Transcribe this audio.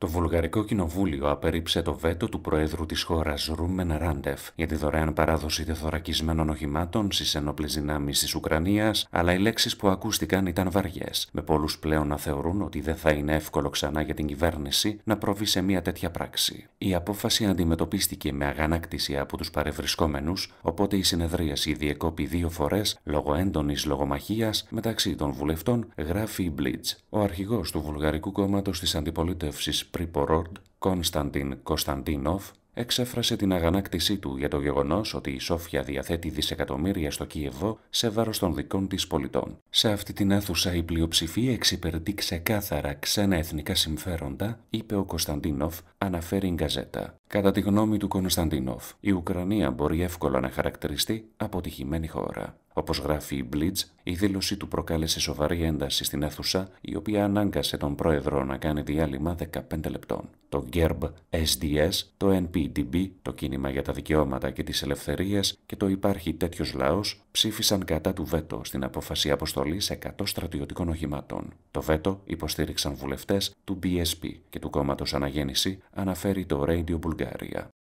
Το Βουλγαρικό Κοινοβούλιο απερίψε το βέτο του Προέδρου της χώρας Ρούμεν Ράντεφ για τη δωρεάν παράδοση δεθωρακισμένων οχημάτων στις ενόπλες δυνάμεις της Ουκρανίας, αλλά οι λέξεις που ακούστηκαν ήταν βαριές, με πολλούς πλέον να θεωρούν ότι δεν θα είναι εύκολο ξανά για την κυβέρνηση να προβεί σε μια τέτοια πράξη. Η απόφαση αντιμετωπίστηκε με αγανάκτηση από τους παρευρισκόμενους, οπότε η συνεδρίαση διεκόπη δύο φορές λόγω έντονης λογομαχίας μεταξύ των βουλευτών, γράφει η Μπλίτζ, Ο αρχηγός του Βουλγαρικού Κόμματος της Αντιπολίτευσης Πριπορόντ, Κώνσταντιν Κωνσταντίνοφ, εξέφρασε την αγανάκτησή του για το γεγονός ότι η Σόφια διαθέτει δισεκατομμύρια στο Κίεβο σε βάρος των δικών της πολιτών. Σε αυτή την αίθουσα η πλειοψηφία εξυπηρετεί ξεκάθαρα ξένα εθνικά συμφέροντα, είπε ο Κωνσταντίνοφ, αναφέρει η Γκαζέτα. Κατά τη γνώμη του Κωνσταντινόφ, η Ουκρανία μπορεί εύκολα να χαρακτηριστεί αποτυχημένη χώρα. Όπως γράφει η Blitz, η δήλωσή του προκάλεσε σοβαρή ένταση στην αίθουσα, η οποία ανάγκασε τον πρόεδρο να κάνει διάλειμμα 15 λεπτών. Το GERB SDS, το NPDB, το κίνημα για τα δικαιώματα και τις ελευθερίες και το Υπάρχει τέτοιος λαός ψήφισαν κατά του βέτο στην απόφαση αποστολής 100 στρατιωτικών οχημάτων. Το βέτο υποστήριξαν βουλευτές του BSP και του κόμματος Αναγέννηση, αναφέρει το Radio Bulgaria. Bulgária.